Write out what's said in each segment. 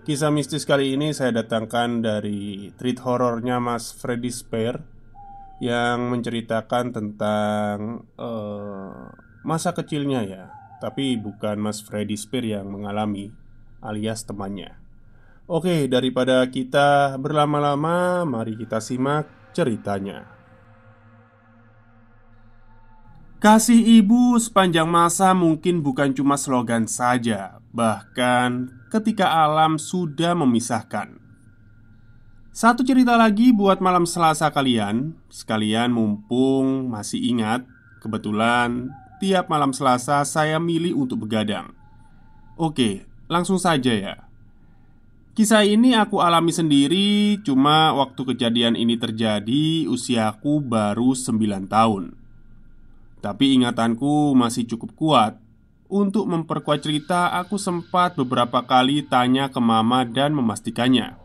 Kisah mistis kali ini saya datangkan dari treat horornya Mas Freddy Spear yang menceritakan tentang uh, masa kecilnya ya, tapi bukan Mas Freddy Spear yang mengalami alias temannya. Oke, daripada kita berlama-lama, mari kita simak ceritanya. Kasih ibu sepanjang masa mungkin bukan cuma slogan saja, bahkan ketika alam sudah memisahkan. Satu cerita lagi buat malam Selasa kalian, sekalian mumpung masih ingat, kebetulan tiap malam Selasa saya milih untuk begadang. Oke, langsung saja ya. Kisah ini aku alami sendiri, cuma waktu kejadian ini terjadi usiaku baru 9 tahun. Tapi ingatanku masih cukup kuat untuk memperkuat cerita, aku sempat beberapa kali tanya ke mama dan memastikannya.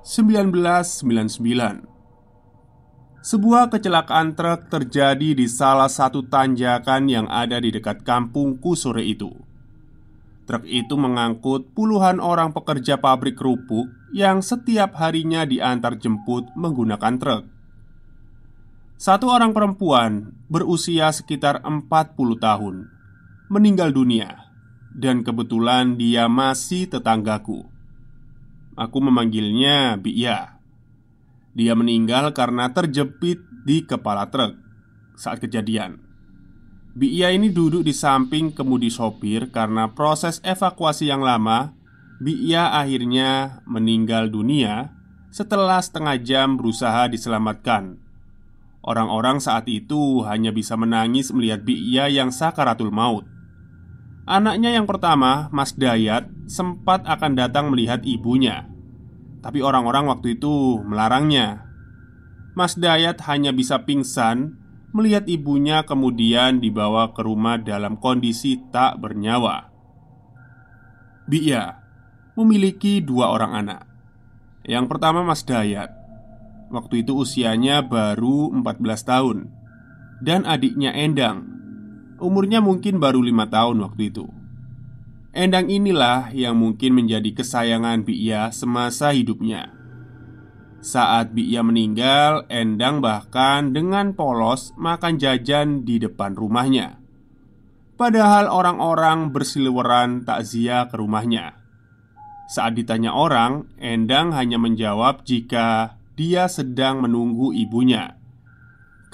1999 sebuah kecelakaan truk terjadi di salah satu tanjakan yang ada di dekat kampungku sore itu. Truk itu mengangkut puluhan orang pekerja pabrik kerupuk yang setiap harinya diantar jemput menggunakan truk. Satu orang perempuan berusia sekitar 40 tahun meninggal dunia dan kebetulan dia masih tetanggaku. Aku memanggilnya Biya. Dia meninggal karena terjepit di kepala truk saat kejadian. Biya ini duduk di samping kemudi sopir karena proses evakuasi yang lama. Biya akhirnya meninggal dunia setelah setengah jam berusaha diselamatkan Orang-orang saat itu hanya bisa menangis melihat Bi'ya yang sakaratul maut. Anaknya yang pertama, Mas Dayat, sempat akan datang melihat ibunya. Tapi orang-orang waktu itu melarangnya. Mas Dayat hanya bisa pingsan melihat ibunya kemudian dibawa ke rumah dalam kondisi tak bernyawa. Biya memiliki dua orang anak. Yang pertama Mas Dayat Waktu itu usianya baru 14 tahun Dan adiknya Endang Umurnya mungkin baru lima tahun waktu itu Endang inilah yang mungkin menjadi kesayangan Biya semasa hidupnya Saat Biya meninggal, Endang bahkan dengan polos makan jajan di depan rumahnya Padahal orang-orang bersiliweran takziah ke rumahnya. Saat ditanya orang, Endang hanya menjawab jika dia sedang menunggu ibunya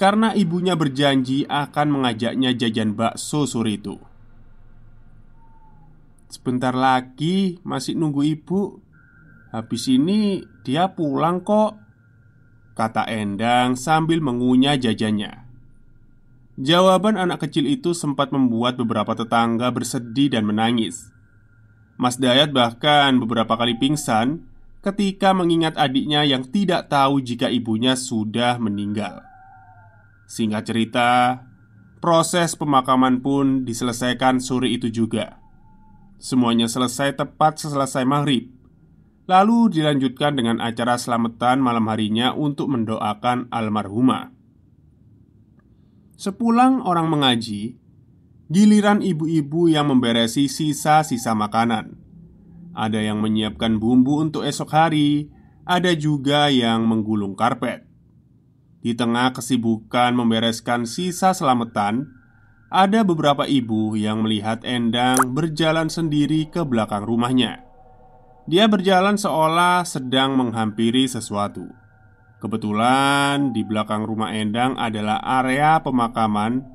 karena ibunya berjanji akan mengajaknya jajan bakso sore itu. Sebentar lagi masih nunggu ibu. Habis ini dia pulang kok, kata Endang sambil mengunyah jajannya. Jawaban anak kecil itu sempat membuat beberapa tetangga bersedih dan menangis. Mas Dayat bahkan beberapa kali pingsan ketika mengingat adiknya yang tidak tahu jika ibunya sudah meninggal. Singkat cerita, proses pemakaman pun diselesaikan sore itu juga. Semuanya selesai tepat selesai maghrib. Lalu dilanjutkan dengan acara selamatan malam harinya untuk mendoakan almarhumah. Sepulang orang mengaji, giliran ibu-ibu yang memberesi sisa-sisa makanan ada yang menyiapkan bumbu untuk esok hari, ada juga yang menggulung karpet. Di tengah kesibukan membereskan sisa selamatan, ada beberapa ibu yang melihat Endang berjalan sendiri ke belakang rumahnya. Dia berjalan seolah sedang menghampiri sesuatu. Kebetulan di belakang rumah Endang adalah area pemakaman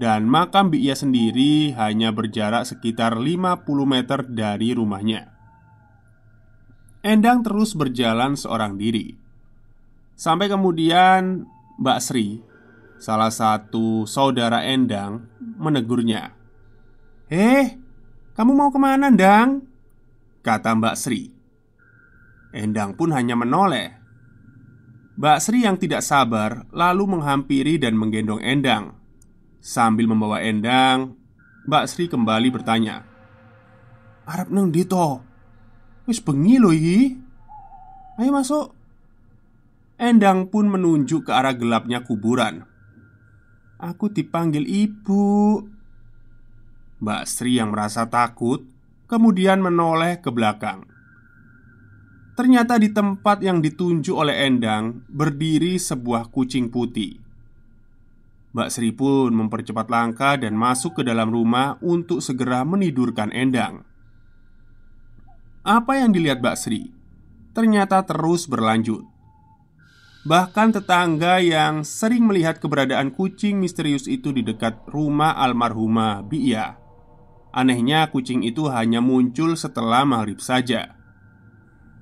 dan makam Bi'ya sendiri hanya berjarak sekitar 50 meter dari rumahnya. Endang terus berjalan seorang diri. Sampai kemudian Mbak Sri, salah satu saudara Endang, menegurnya. "Eh, kamu mau kemana, Endang?" kata Mbak Sri. Endang pun hanya menoleh. Mbak Sri yang tidak sabar lalu menghampiri dan menggendong Endang. Sambil membawa endang, Mbak Sri kembali bertanya Arab neng dito Wis bengi lo iki Ayo masuk Endang pun menunjuk ke arah gelapnya kuburan Aku dipanggil ibu Mbak Sri yang merasa takut Kemudian menoleh ke belakang Ternyata di tempat yang ditunjuk oleh Endang Berdiri sebuah kucing putih Mbak Sri pun mempercepat langkah dan masuk ke dalam rumah untuk segera menidurkan Endang. Apa yang dilihat Mbak Sri ternyata terus berlanjut. Bahkan tetangga yang sering melihat keberadaan kucing misterius itu di dekat rumah almarhumah Bia. Anehnya kucing itu hanya muncul setelah maghrib saja.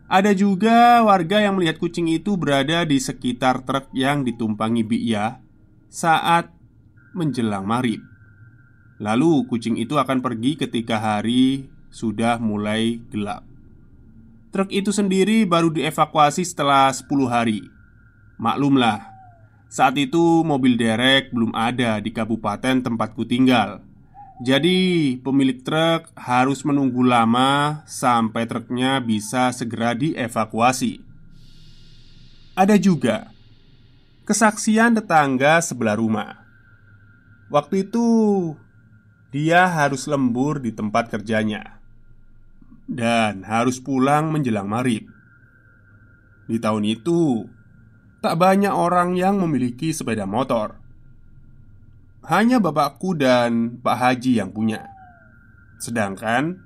Ada juga warga yang melihat kucing itu berada di sekitar truk yang ditumpangi Bia saat menjelang marib. Lalu kucing itu akan pergi ketika hari sudah mulai gelap. Truk itu sendiri baru dievakuasi setelah 10 hari. Maklumlah, saat itu mobil derek belum ada di kabupaten tempatku tinggal. Jadi, pemilik truk harus menunggu lama sampai truknya bisa segera dievakuasi. Ada juga kesaksian tetangga sebelah rumah. Waktu itu dia harus lembur di tempat kerjanya dan harus pulang menjelang marib. Di tahun itu, tak banyak orang yang memiliki sepeda motor. Hanya bapakku dan Pak Haji yang punya. Sedangkan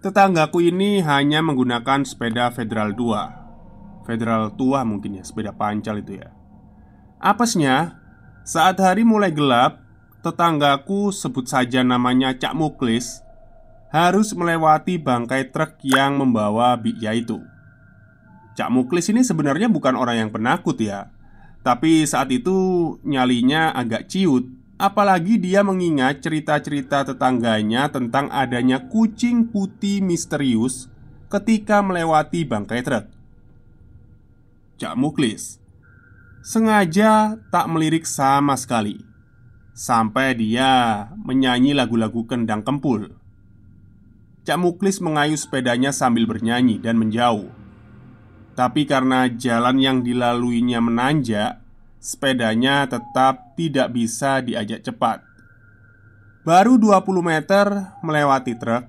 tetanggaku ini hanya menggunakan sepeda Federal 2 Federal tua mungkin ya, sepeda pancal itu ya Apesnya, saat hari mulai gelap, tetanggaku sebut saja namanya Cak Muklis harus melewati bangkai truk yang membawa Bikya itu. Cak Muklis ini sebenarnya bukan orang yang penakut ya, tapi saat itu nyalinya agak ciut Apalagi dia mengingat cerita-cerita tetangganya tentang adanya kucing putih misterius ketika melewati bangkai truk. Cak Muklis sengaja tak melirik sama sekali sampai dia menyanyi lagu-lagu kendang kempul. Cak Muklis mengayuh sepedanya sambil bernyanyi dan menjauh. Tapi karena jalan yang dilaluinya menanjak, sepedanya tetap tidak bisa diajak cepat. Baru 20 meter melewati truk,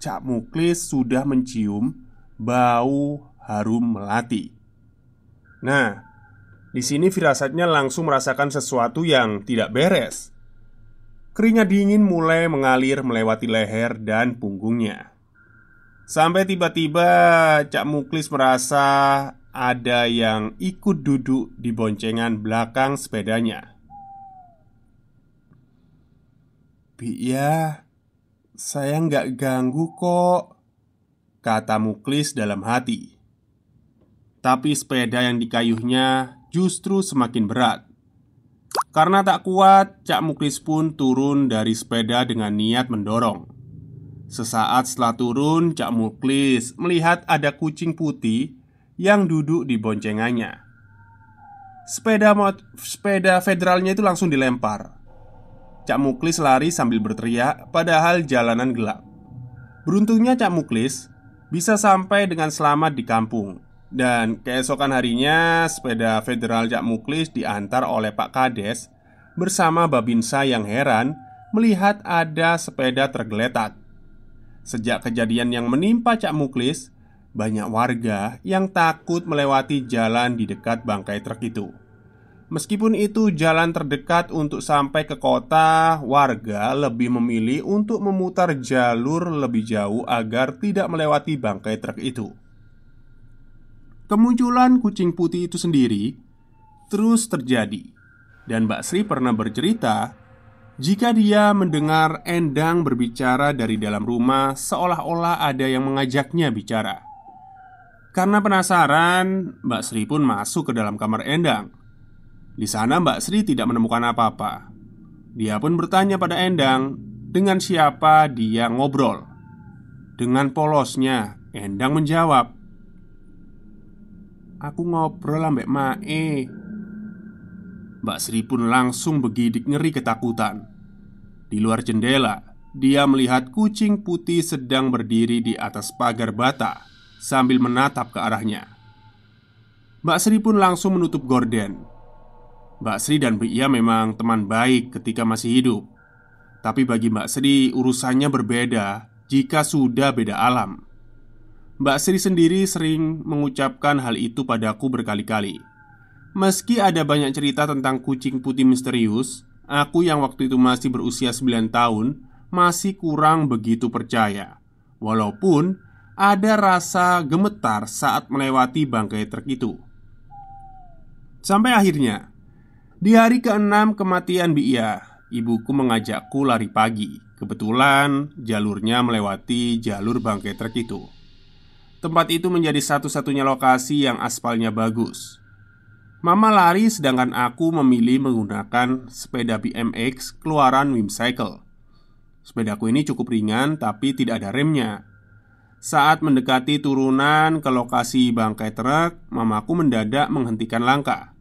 Cak Muklis sudah mencium bau harum melati. Nah, di sini firasatnya langsung merasakan sesuatu yang tidak beres. Keringat dingin mulai mengalir melewati leher dan punggungnya. Sampai tiba-tiba Cak Muklis merasa ada yang ikut duduk di boncengan belakang sepedanya. ya, saya nggak ganggu kok Kata Muklis dalam hati Tapi sepeda yang dikayuhnya justru semakin berat. Karena tak kuat, Cak Muklis pun turun dari sepeda dengan niat mendorong. Sesaat setelah turun, Cak Muklis melihat ada kucing putih yang duduk di boncengannya. Sepeda sepeda federalnya itu langsung dilempar. Cak Muklis lari sambil berteriak, padahal jalanan gelap. Beruntungnya Cak Muklis bisa sampai dengan selamat di kampung dan keesokan harinya, sepeda Federal Cak Muklis diantar oleh Pak Kades bersama Babinsa yang heran melihat ada sepeda tergeletak. Sejak kejadian yang menimpa Cak Muklis, banyak warga yang takut melewati jalan di dekat bangkai truk itu. Meskipun itu jalan terdekat untuk sampai ke kota, warga lebih memilih untuk memutar jalur lebih jauh agar tidak melewati bangkai truk itu. Kemunculan kucing putih itu sendiri terus terjadi Dan Mbak Sri pernah bercerita Jika dia mendengar Endang berbicara dari dalam rumah Seolah-olah ada yang mengajaknya bicara Karena penasaran, Mbak Sri pun masuk ke dalam kamar Endang Di sana Mbak Sri tidak menemukan apa-apa Dia pun bertanya pada Endang Dengan siapa dia ngobrol Dengan polosnya, Endang menjawab Aku ngobrol ambek Mae Mbak Sri pun langsung begidik ngeri ketakutan Di luar jendela Dia melihat kucing putih sedang berdiri di atas pagar bata Sambil menatap ke arahnya Mbak Sri pun langsung menutup gorden Mbak Sri dan Bia memang teman baik ketika masih hidup Tapi bagi Mbak Sri urusannya berbeda jika sudah beda alam Mbak Sri sendiri sering mengucapkan hal itu padaku berkali-kali. Meski ada banyak cerita tentang kucing putih misterius, aku yang waktu itu masih berusia 9 tahun masih kurang begitu percaya. Walaupun ada rasa gemetar saat melewati bangkai truk itu. Sampai akhirnya, di hari ke-6 kematian Bia, iya, ibuku mengajakku lari pagi. Kebetulan jalurnya melewati jalur bangkai truk itu. Tempat itu menjadi satu-satunya lokasi yang aspalnya bagus. Mama lari sedangkan aku memilih menggunakan sepeda BMX keluaran Wimcycle. Sepedaku ini cukup ringan tapi tidak ada remnya. Saat mendekati turunan ke lokasi bangkai truk, mamaku mendadak menghentikan langkah.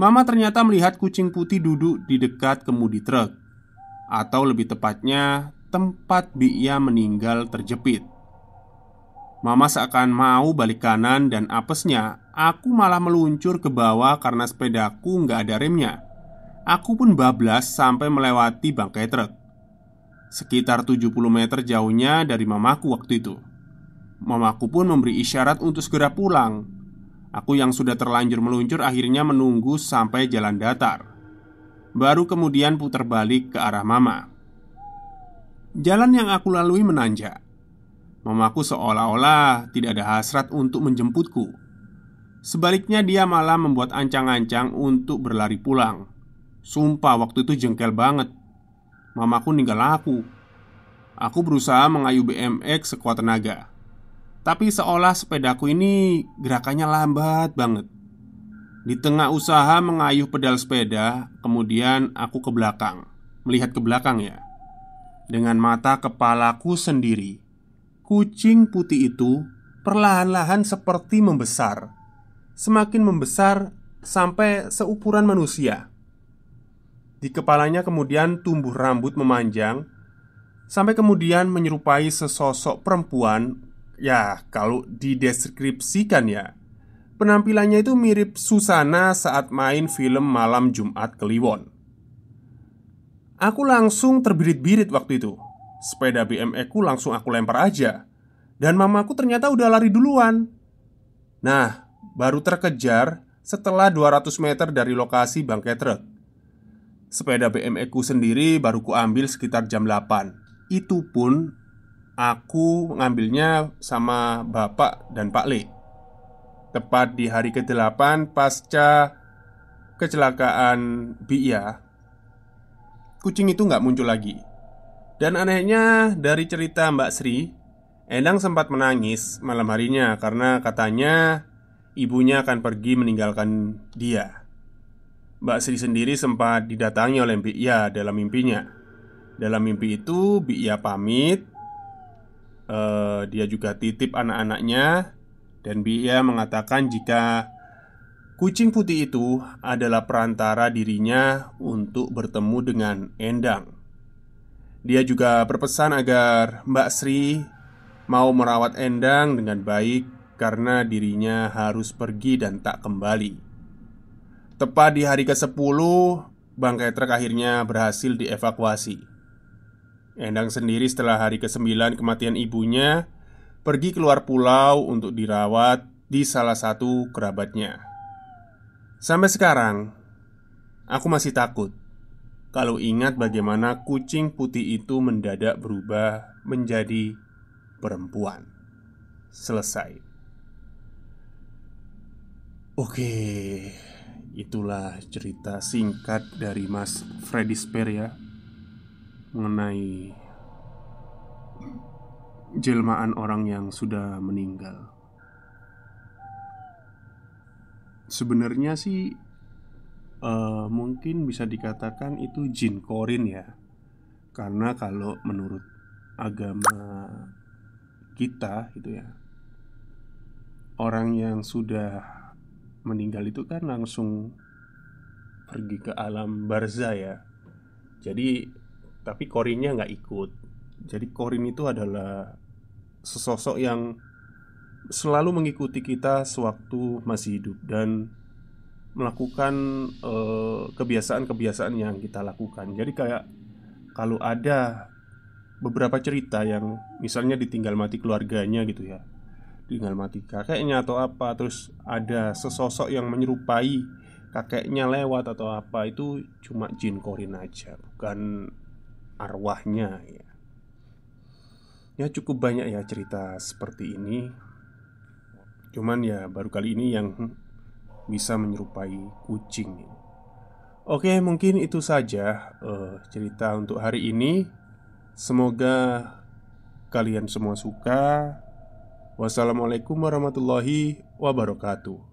Mama ternyata melihat kucing putih duduk di dekat kemudi truk atau lebih tepatnya tempat Bia meninggal terjepit. Mama seakan mau balik kanan dan apesnya Aku malah meluncur ke bawah karena sepedaku nggak ada remnya Aku pun bablas sampai melewati bangkai truk Sekitar 70 meter jauhnya dari mamaku waktu itu Mamaku pun memberi isyarat untuk segera pulang Aku yang sudah terlanjur meluncur akhirnya menunggu sampai jalan datar Baru kemudian putar balik ke arah mama Jalan yang aku lalui menanjak Mamaku seolah-olah tidak ada hasrat untuk menjemputku. Sebaliknya, dia malah membuat ancang-ancang untuk berlari pulang. Sumpah, waktu itu jengkel banget. Mamaku ninggal aku. Aku berusaha mengayuh BMX sekuat tenaga, tapi seolah sepedaku ini gerakannya lambat banget. Di tengah usaha mengayuh pedal sepeda, kemudian aku ke belakang, melihat ke belakang ya, dengan mata kepalaku sendiri Kucing putih itu perlahan-lahan seperti membesar, semakin membesar sampai seukuran manusia. Di kepalanya kemudian tumbuh rambut memanjang Sampai kemudian menyerupai sesosok perempuan Ya kalau dideskripsikan ya Penampilannya itu mirip Susana saat main film Malam Jumat Kliwon Aku langsung terbirit-birit waktu itu Sepeda BMX e ku langsung aku lempar aja Dan mamaku ternyata udah lari duluan Nah, baru terkejar setelah 200 meter dari lokasi bangkai truk Sepeda BMX e ku sendiri baru ku ambil sekitar jam 8 Itu pun aku ngambilnya sama bapak dan pak Le Tepat di hari ke-8 pasca kecelakaan Bia Kucing itu nggak muncul lagi dan anehnya dari cerita Mbak Sri Endang sempat menangis malam harinya karena katanya ibunya akan pergi meninggalkan dia Mbak Sri sendiri sempat didatangi oleh Bia ya dalam mimpinya Dalam mimpi itu Bia ya pamit uh, Dia juga titip anak-anaknya Dan Bia ya mengatakan jika Kucing putih itu adalah perantara dirinya untuk bertemu dengan Endang. Dia juga berpesan agar Mbak Sri mau merawat Endang dengan baik karena dirinya harus pergi dan tak kembali. Tepat di hari ke-10, bangkai truk akhirnya berhasil dievakuasi. Endang sendiri setelah hari ke-9 kematian ibunya pergi keluar pulau untuk dirawat di salah satu kerabatnya. Sampai sekarang, aku masih takut kalau ingat bagaimana kucing putih itu mendadak berubah menjadi perempuan. Selesai. Oke, itulah cerita singkat dari Mas Freddy Spear ya mengenai jelmaan orang yang sudah meninggal. Sebenarnya sih uh, mungkin bisa dikatakan itu jin korin ya karena kalau menurut agama kita gitu ya orang yang sudah meninggal itu kan langsung pergi ke alam barza ya jadi tapi korinnya nggak ikut jadi korin itu adalah sesosok yang selalu mengikuti kita sewaktu masih hidup dan melakukan eh, kebiasaan-kebiasaan yang kita lakukan. Jadi kayak kalau ada beberapa cerita yang misalnya ditinggal mati keluarganya gitu ya, tinggal mati kakeknya atau apa, terus ada sesosok yang menyerupai kakeknya lewat atau apa itu cuma jin korin aja, bukan arwahnya ya. Ya cukup banyak ya cerita seperti ini. Cuman ya baru kali ini yang bisa menyerupai kucing. Oke, mungkin itu saja uh, cerita untuk hari ini. Semoga kalian semua suka. Wassalamualaikum warahmatullahi wabarakatuh.